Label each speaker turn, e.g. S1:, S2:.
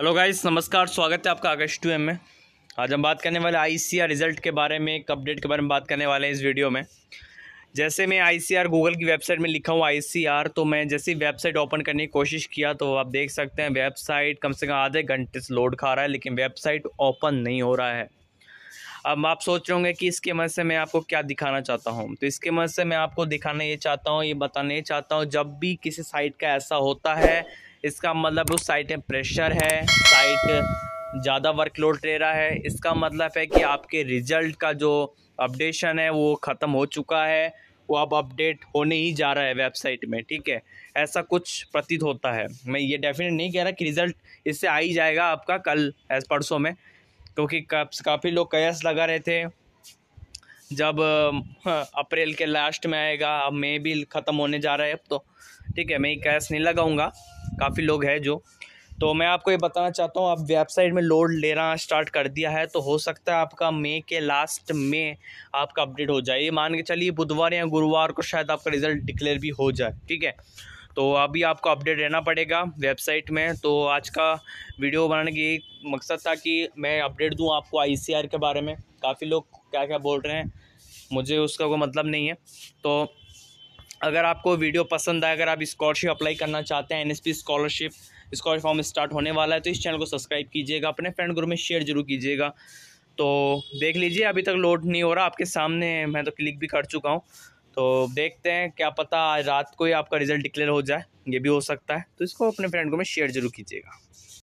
S1: hello guys नमस्कार स्वागत है आपका आकाश टू एम में आज हम बात करने वाले आईसीआर रिजल्ट के बारे में एक अपडेट के बारे में बात करने वाले हैं इस वीडियो में जैसे मैं आईसीआर गूगल की वेबसाइट में लिखा हूँ आईसीआर तो मैं जैसे ही वेबसाइट ओपन करने की कोशिश किया तो आप देख सकते हैं वेबसाइट कम से कम आधे घंटे से लोड खा रहा है लेकिन वेबसाइट ओपन नहीं हो रहा है अब आप सोच रहे होंगे कि इसके मद से मैं आपको क्या दिखाना चाहता हूँ तो इसके मद से मैं आपको दिखाना ये चाहता हूँ ये बताना ये चाहता हूँ जब भी किसी साइट का ऐसा होता है इसका मतलब उस साइट में प्रेशर है साइट ज़्यादा वर्कलोड ले रहा है इसका मतलब है कि आपके रिजल्ट का जो अपडेशन है वो ख़त्म हो चुका है वो अब अपडेट होने ही जा रहा है वेबसाइट में ठीक है ऐसा कुछ प्रतीत होता है मैं ये डेफिनेट नहीं कह रहा कि रिज़ल्ट इससे आ ही जाएगा आपका कल एज परसों में क्योंकि काफ़ी लोग कयास लगा रहे थे जब अप्रैल के लास्ट में आएगा अब मई भी ख़त्म होने जा रहा है अब तो ठीक है मैं कैश नहीं लगाऊंगा काफ़ी लोग हैं जो तो मैं आपको ये बताना चाहता हूँ आप वेबसाइट में लोड लेना स्टार्ट कर दिया है तो हो सकता है आपका मई के लास्ट में आपका अपडेट हो जाए ये मान के चलिए बुधवार या गुरुवार को शायद आपका रिज़ल्ट डिक्लेयर भी हो जाए ठीक है तो अभी आपको अपडेट रहना पड़ेगा वेबसाइट में तो आज का वीडियो बनाने की मकसद था कि मैं अपडेट दूं आपको आईसीआर के बारे में काफ़ी लोग क्या क्या बोल रहे हैं मुझे उसका कोई मतलब नहीं है तो अगर आपको वीडियो पसंद आए अगर आप स्कॉलरशिप अप्लाई करना चाहते हैं NSP scholarship scholarship form start होने वाला है तो इस चैनल को सब्सक्राइब कीजिएगा अपने फ्रेंड ग्रुप में शेयर जरूर कीजिएगा तो देख लीजिए अभी तक लोड नहीं हो रहा आपके सामने मैं तो क्लिक भी कर चुका हूँ तो देखते हैं क्या पता आज रात को ही आपका रिज़ल्ट डिक्लेयर हो जाए ये भी हो सकता है तो इसको अपने फ्रेंड को मैं शेयर जरूर कीजिएगा